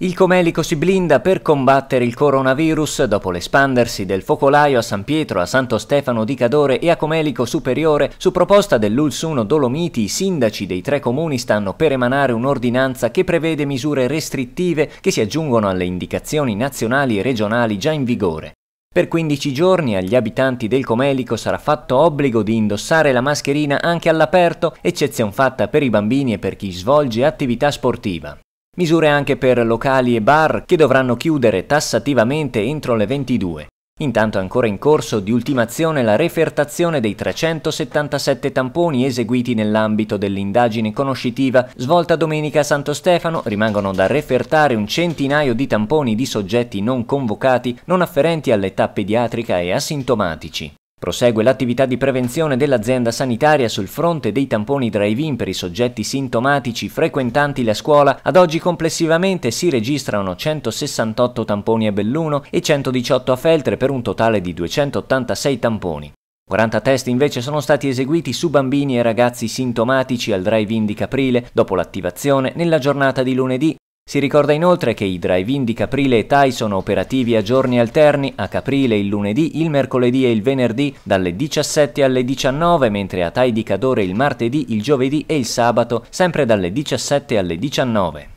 Il Comelico si blinda per combattere il coronavirus dopo l'espandersi del focolaio a San Pietro, a Santo Stefano di Cadore e a Comelico Superiore. Su proposta dell'Ulsuno Dolomiti, i sindaci dei tre comuni stanno per emanare un'ordinanza che prevede misure restrittive che si aggiungono alle indicazioni nazionali e regionali già in vigore. Per 15 giorni agli abitanti del Comelico sarà fatto obbligo di indossare la mascherina anche all'aperto, eccezion fatta per i bambini e per chi svolge attività sportiva. Misure anche per locali e bar che dovranno chiudere tassativamente entro le 22. Intanto è ancora in corso di ultimazione la refertazione dei 377 tamponi eseguiti nell'ambito dell'indagine conoscitiva svolta domenica a Santo Stefano, rimangono da refertare un centinaio di tamponi di soggetti non convocati, non afferenti all'età pediatrica e asintomatici. Prosegue l'attività di prevenzione dell'azienda sanitaria sul fronte dei tamponi drive-in per i soggetti sintomatici frequentanti la scuola. Ad oggi complessivamente si registrano 168 tamponi a Belluno e 118 a Feltre per un totale di 286 tamponi. 40 test invece sono stati eseguiti su bambini e ragazzi sintomatici al drive-in di Caprile dopo l'attivazione nella giornata di lunedì si ricorda inoltre che i drive-in di Caprile e Tai sono operativi a giorni alterni, a Caprile il lunedì, il mercoledì e il venerdì dalle 17 alle 19, mentre a Tai di Cadore il martedì, il giovedì e il sabato sempre dalle 17 alle 19.